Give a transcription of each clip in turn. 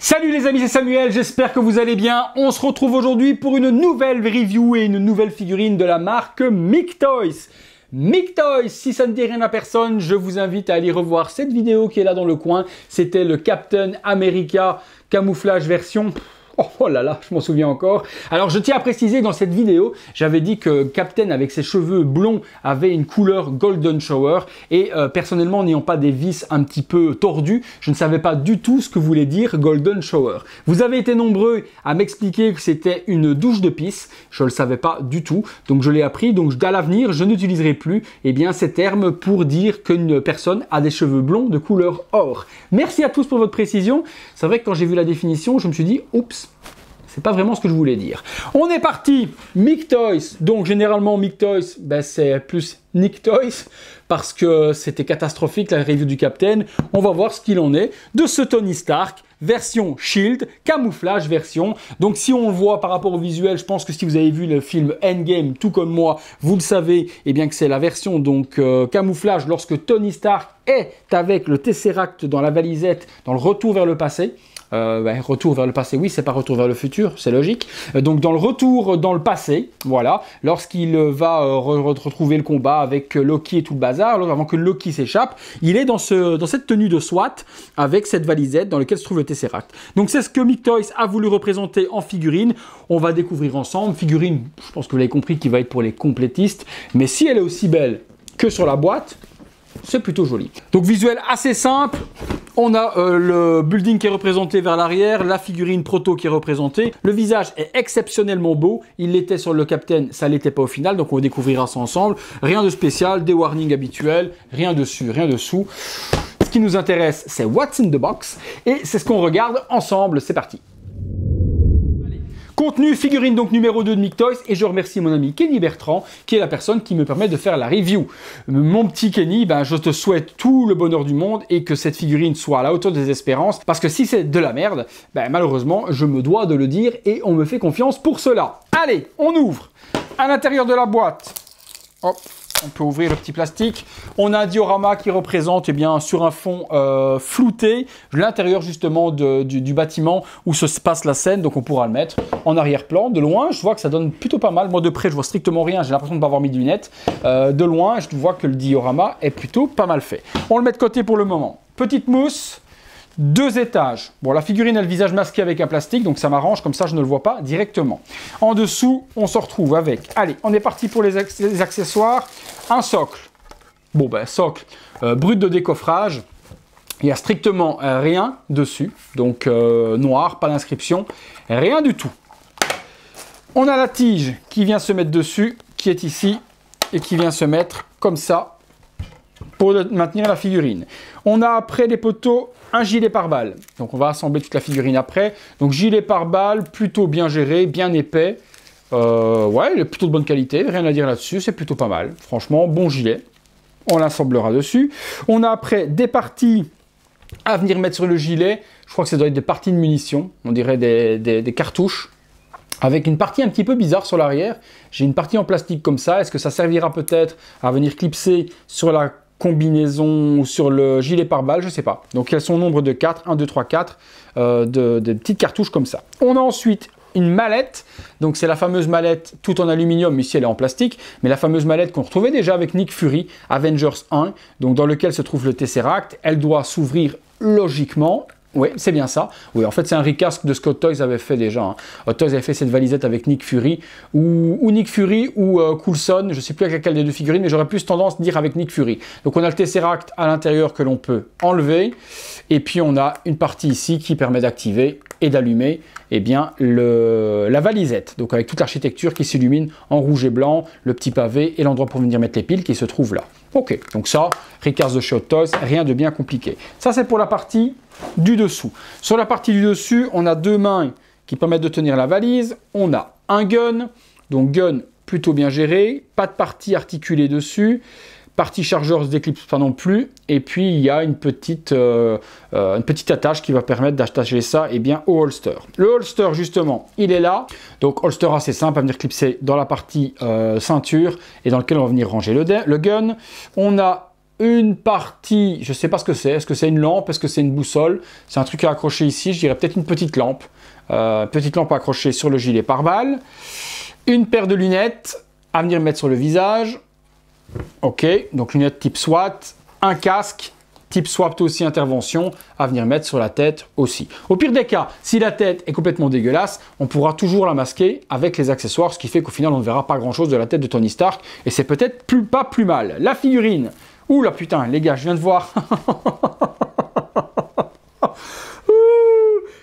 Salut les amis, c'est Samuel, j'espère que vous allez bien. On se retrouve aujourd'hui pour une nouvelle review et une nouvelle figurine de la marque Mick toys si ça ne dit rien à personne, je vous invite à aller revoir cette vidéo qui est là dans le coin. C'était le Captain America camouflage version... Oh, là là, je m'en souviens encore. Alors je tiens à préciser dans cette vidéo, j'avais dit que Captain avec ses cheveux blonds avait une couleur golden shower et euh, personnellement n'ayant pas des vis un petit peu tordus, je ne savais pas du tout ce que voulait dire golden shower. Vous avez été nombreux à m'expliquer que c'était une douche de pisse, je ne le savais pas du tout, donc je l'ai appris, donc à l'avenir je n'utiliserai plus eh bien, ces termes pour dire qu'une personne a des cheveux blonds de couleur or. Merci à tous pour votre précision, c'est vrai que quand j'ai vu la définition, je me suis dit, oups, c'est pas vraiment ce que je voulais dire. On est parti Toys Donc généralement Mictoys, ben, c'est plus Toys parce que c'était catastrophique la review du Captain. On va voir ce qu'il en est de ce Tony Stark version Shield, camouflage version. Donc si on le voit par rapport au visuel, je pense que si vous avez vu le film Endgame, tout comme moi, vous le savez, et eh bien que c'est la version donc euh, camouflage lorsque Tony Stark est avec le Tesseract dans la valisette, dans le retour vers le passé, euh, ben, retour vers le passé, oui, c'est pas retour vers le futur, c'est logique. Euh, donc dans le retour dans le passé, voilà, lorsqu'il va euh, retrouver le combat avec Loki et tout le bazar, avant que Loki s'échappe, il est dans, ce, dans cette tenue de SWAT avec cette valisette dans laquelle se trouve le Tesseract. Donc c'est ce que Mick Toys a voulu représenter en figurine. On va découvrir ensemble. Figurine, je pense que vous l'avez compris, qui va être pour les complétistes. Mais si elle est aussi belle que sur la boîte, c'est plutôt joli. Donc visuel assez simple, on a euh, le building qui est représenté vers l'arrière, la figurine proto qui est représentée. Le visage est exceptionnellement beau. Il l'était sur le Captain, ça l'était pas au final, donc on découvrira ça ensemble. Rien de spécial, des warnings habituels, rien dessus, rien dessous. Ce qui nous intéresse, c'est What's in the Box, et c'est ce qu'on regarde ensemble. C'est parti. Contenu figurine donc numéro 2 de Mictoys et je remercie mon ami Kenny Bertrand qui est la personne qui me permet de faire la review. Mon petit Kenny, ben, je te souhaite tout le bonheur du monde et que cette figurine soit à la hauteur des espérances parce que si c'est de la merde, ben, malheureusement je me dois de le dire et on me fait confiance pour cela. Allez, on ouvre. À l'intérieur de la boîte, hop, on peut ouvrir le petit plastique. On a un diorama qui représente, eh bien, sur un fond euh, flouté, l'intérieur justement du, bâtiment où se passe la scène. Donc on pourra le mettre en arrière-plan. De loin, je vois que ça donne plutôt pas mal. Moi, de près, je vois strictement rien. J'ai l'impression de ne pas avoir mis de lunettes. Euh, de loin, je vois que le diorama est plutôt pas mal fait. On le met de côté pour le moment. Petite mousse. Deux étages. Bon, la figurine a le visage masqué avec un plastique, donc ça m'arrange, comme ça je ne le vois pas directement. En dessous, on se retrouve avec... Allez, on est parti pour les, accessoires. Un socle. Bon, ben, socle euh, brut de décoffrage. Il n'y a strictement euh, rien dessus. Donc, euh, noir, pas d'inscription, rien du tout. On a la tige qui vient se mettre dessus, qui est ici, et qui vient se mettre comme ça pour maintenir la figurine. On a après des poteaux un gilet par balles Donc on va assembler toute la figurine après. Donc gilet par balles plutôt bien géré, bien épais. Euh, ouais, il est plutôt de bonne qualité, rien à dire là-dessus, c'est plutôt pas mal. Franchement, bon gilet. On l'assemblera dessus. On a après des parties à venir mettre sur le gilet. Je crois que ça doit être des parties de munitions, on dirait des cartouches. Avec une partie un petit peu bizarre sur l'arrière. J'ai une partie en plastique comme ça. Est-ce que ça servira peut-être à venir clipser sur la combinaison sur le gilet pare-balles, je sais pas. Donc elles sont nombre de 4, 1, 2, 3, 4, de, petites cartouches comme ça. On a ensuite une mallette, donc c'est la fameuse mallette tout en aluminium, ici elle est en plastique, mais la fameuse mallette qu'on retrouvait déjà avec Nick Fury, Avengers 1, donc dans lequel se trouve le Tesseract, elle doit s'ouvrir logiquement oui, c'est bien ça. Oui, en fait, c'est un recast de ce Toys avait fait déjà. Hein. Hot euh, Toys avait fait cette valisette avec Nick Fury, ou, Nick Fury ou euh, Coulson, je ne sais plus à laquelle des deux figurines, mais j'aurais plus tendance à dire avec Nick Fury. Donc on a le Tesseract à l'intérieur que l'on peut enlever, et puis on a une partie ici qui permet d'activer et d'allumer eh bien, la valisette. Donc avec toute l'architecture qui s'illumine en rouge et blanc, le petit pavé et l'endroit pour venir mettre les piles qui se trouve là. Ok, donc ça, Ricards de chez rien de bien compliqué. Ça, c'est pour la partie du dessous. Sur la partie du dessus, on a deux mains qui permettent de tenir la valise. On a un gun, donc gun plutôt bien géré, pas de partie articulée dessus partie chargeur se déclipse pas non plus. Et puis il y a une petite, euh, euh, une petite attache qui va permettre d'attacher ça et eh bien, au holster. Le holster justement, il est là. Donc holster assez simple à venir clipser dans la partie euh, ceinture et dans lequel on va venir ranger le, gun. On a une partie, je sais pas ce que c'est, est-ce que c'est une lampe, est-ce que c'est une boussole C'est un truc à accrocher ici, je dirais peut-être une petite lampe. petite lampe accrochée sur le gilet pare-balles. Une paire de lunettes à venir mettre sur le visage Ok, donc lunettes type SWAT, un casque type SWAT aussi intervention à venir mettre sur la tête aussi. Au pire des cas, si la tête est complètement dégueulasse, on pourra toujours la masquer avec les accessoires, ce qui fait qu'au final on ne verra pas grand chose de la tête de Tony Stark et c'est peut-être plus, pas plus mal. La figurine, ouh la putain, les gars, je viens de voir.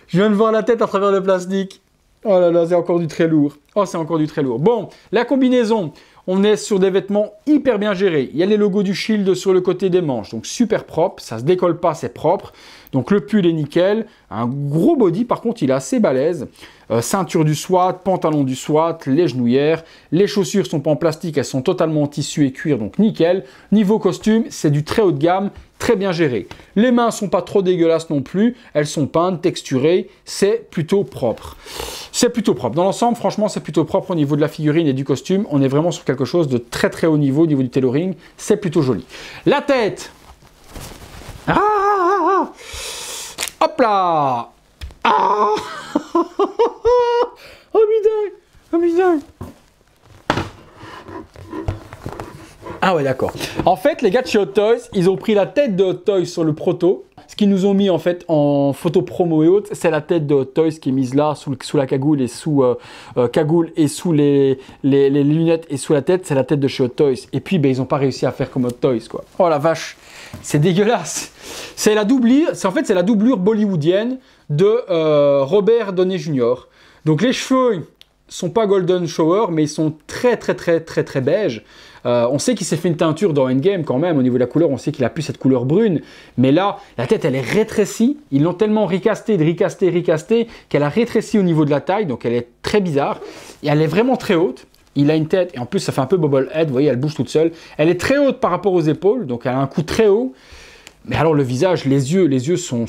je viens de voir la tête à travers le plastique. Oh là là, c'est encore du très lourd. Oh, c'est encore du très lourd. Bon, la combinaison. On est sur des vêtements hyper bien gérés. Il y a les logos du Shield sur le côté des manches, donc super propre, ça se décolle pas, c'est propre. Donc le pull est nickel, un gros body par contre, il est assez balèze. Euh, ceinture du SWAT, pantalon du SWAT, les genouillères, les chaussures sont pas en plastique, elles sont totalement en tissu et cuir, donc nickel. Niveau costume, c'est du très haut de gamme, très bien géré. Les mains sont pas trop dégueulasses non plus, elles sont peintes, texturées, c'est plutôt propre. C'est plutôt propre. Dans l'ensemble, franchement, c'est plutôt propre au niveau de la figurine et du costume. On est vraiment sur quelque chose de très très haut niveau au niveau du tailoring, c'est plutôt joli. La tête ah, ah, ah, Hop là au Oh putain Oh Ah ouais, d'accord. En fait, les gars de chez Hot Toys, ils ont pris la tête de Hot Toys sur le proto. Ce qu'ils nous ont mis en fait en photo promo et autres, c'est la tête de Hot Toys qui est mise là sous, la cagoule et sous euh, euh, cagoule et sous les, les, lunettes et sous la tête, c'est la tête de chez Hot Toys. Et puis, ben, ils n'ont pas réussi à faire comme Hot Toys quoi. Oh la vache, c'est dégueulasse. C'est la doublure, en fait c'est la doublure bollywoodienne de euh, Robert Downey Jr. Donc les cheveux sont pas golden shower, mais ils sont très très très très très beiges. Euh, on sait qu'il s'est fait une teinture dans Endgame quand même, au niveau de la couleur, on sait qu'il a plus cette couleur brune, mais là, la tête, elle est rétrécie. Ils l'ont tellement ricasté, ricasté, ricasté, qu'elle a rétréci au niveau de la taille, donc elle est très bizarre. Et elle est vraiment très haute. Il a une tête, et en plus, ça fait un peu head. vous voyez, elle bouge toute seule. Elle est très haute par rapport aux épaules, donc elle a un cou très haut. Mais alors le visage, les yeux, les yeux sont,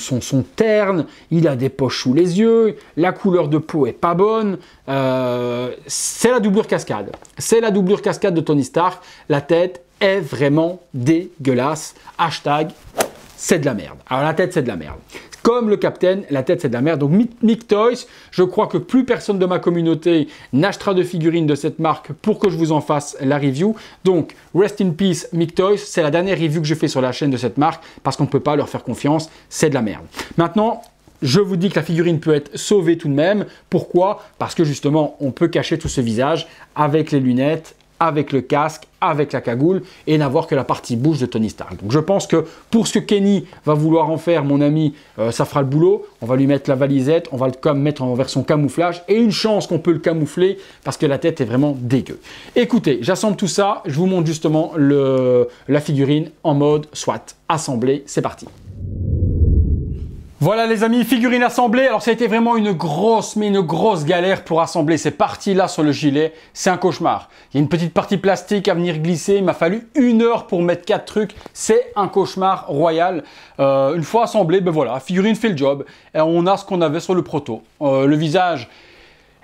ternes, il a des poches sous les yeux, la couleur de peau est pas bonne, euh, c'est la doublure cascade. C'est la doublure cascade de Tony Stark. La tête est vraiment dégueulasse. Hashtag, c'est de la merde. Alors la tête, c'est de la merde. Comme le Captain, la tête, c'est de la merde. Donc Mick Toys, je crois que plus personne de ma communauté n'achètera de figurines de cette marque pour que je vous en fasse la review. Donc, rest in peace Mick Toys, c'est la dernière review que je fais sur la chaîne de cette marque parce qu'on ne peut pas leur faire confiance, c'est de la merde. Maintenant, je vous dis que la figurine peut être sauvée tout de même. Pourquoi Parce que justement, on peut cacher tout ce visage avec les lunettes, avec le casque, avec la cagoule et n'avoir que la partie bouche de Tony Stark. Donc je pense que pour ce que Kenny va vouloir en faire, mon ami, euh, ça fera le boulot. On va lui mettre la valisette, on va le mettre en version camouflage et une chance qu'on peut le camoufler parce que la tête est vraiment dégueu. Écoutez, j'assemble tout ça, je vous montre justement la figurine en mode SWAT. Assemblée, c'est parti. Voilà les amis, figurine assemblée. Alors ça a été vraiment une grosse, mais une grosse galère pour assembler ces parties-là sur le gilet. C'est un cauchemar. Il y a une petite partie plastique à venir glisser. Il m'a fallu une heure pour mettre quatre trucs. C'est un cauchemar royal. Euh, une fois assemblé, ben voilà, figurine fait le job. Et on a ce qu'on avait sur le proto. Euh, le visage,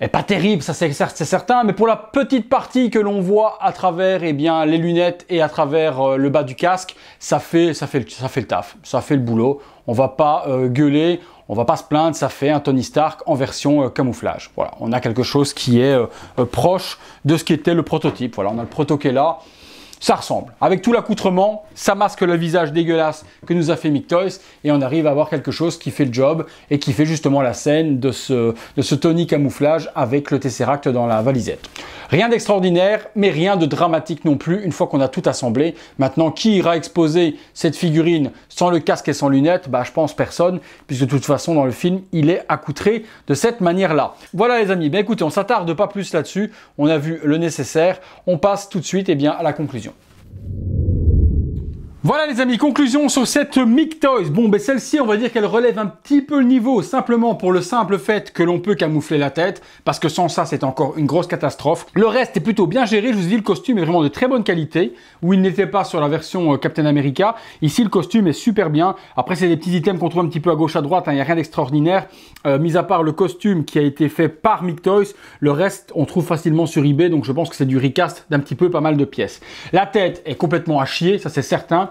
eh, pas terrible, ça c'est certain, mais pour la petite partie que l'on voit à travers eh bien, les lunettes et à travers euh, le bas du casque, ça fait, ça, fait, ça fait le taf, ça fait le boulot. On va pas euh, gueuler, on va pas se plaindre, ça fait un Tony Stark en version euh, camouflage. Voilà, on a quelque chose qui est proche de ce qu'était le prototype. Voilà, on a le proto qui est là ça ressemble. Avec tout l'accoutrement, ça masque le visage dégueulasse que nous a fait Toys et on arrive à avoir quelque chose qui fait le job et qui fait justement la scène de ce, de ce Tony camouflage avec le Tesseract dans la valisette. Rien d'extraordinaire, mais rien de dramatique non plus une fois qu'on a tout assemblé. Maintenant, qui ira exposer cette figurine sans le casque et sans lunettes Bah, je pense personne, puisque de toute façon, dans le film, il est accoutré de cette manière-là. Voilà les amis, ben écoutez, on s'attarde pas plus là-dessus, on a vu le nécessaire, on passe tout de suite eh bien, à la conclusion. Voilà les amis, conclusion sur cette Mic Toys. Bon, ben celle-ci, on va dire qu'elle relève un petit peu le niveau, simplement pour le simple fait que l'on peut camoufler la tête, parce que sans ça, c'est encore une grosse catastrophe. Le reste est plutôt bien géré, je vous dis, le costume est vraiment de très bonne qualité, où il n'était pas sur la version euh, Captain America. Ici, le costume est super bien. Après, c'est des petits items qu'on trouve un petit peu à gauche, à droite, il hein, n'y a rien d'extraordinaire. Euh, mis à part le costume qui a été fait par Mic le reste, on trouve facilement sur eBay, donc je pense que c'est du recast d'un petit peu pas mal de pièces. La tête est complètement à chier, ça c'est certain.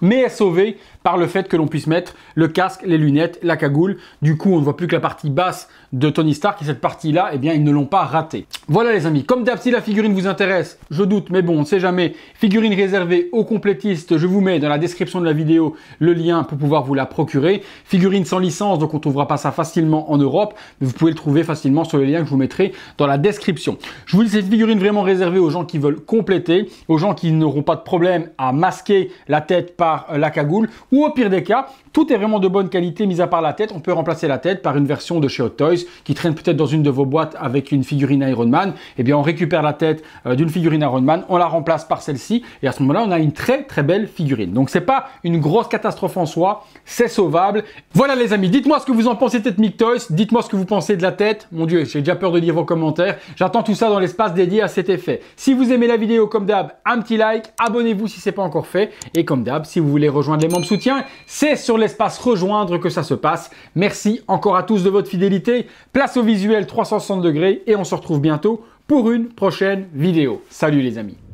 mais est sauvé par le fait que l'on puisse mettre le casque, les lunettes, la cagoule. Du coup, on ne voit plus que la partie basse de Tony Stark et cette partie-là, eh bien, ils ne l'ont pas ratée. Voilà les amis, comme d'habitude, si la figurine vous intéresse, je doute, mais bon, on ne sait jamais. Figurine réservée aux complétistes, je vous mets dans la description de la vidéo le lien pour pouvoir vous la procurer. Figurine sans licence, donc on ne trouvera pas ça facilement en Europe, mais vous pouvez le trouver facilement sur le lien que je vous mettrai dans la description. Je vous dis cette figurine vraiment réservée aux gens qui veulent compléter, aux gens qui n'auront pas de problème à masquer la tête par euh, la cagoule, ou au pire des cas, tout est vraiment de bonne qualité, mis à part la tête. On peut remplacer la tête par une version de chez Hot Toys qui traîne peut-être dans une de vos boîtes avec une figurine Iron Man. et eh bien, on récupère la tête euh, d'une figurine Iron Man, on la remplace par celle-ci, et à ce moment-là, on a une très très belle figurine. Donc, c'est pas une grosse catastrophe en soi, c'est sauvable. Voilà les amis, dites-moi ce que vous en pensez de cette Mic Toys, dites-moi ce que vous pensez de la tête. Mon Dieu, j'ai déjà peur de lire vos commentaires. J'attends tout ça dans l'espace dédié à cet effet. Si vous aimez la vidéo, comme d'hab, un petit like, abonnez-vous si c'est pas encore fait, et comme d'hab, si vous voulez rejoindre les membres soutiens, c'est sur l'espace rejoindre que ça se passe. Merci encore à tous de votre fidélité. Place au visuel 360 degrés et on se retrouve bientôt pour une prochaine vidéo. Salut les amis.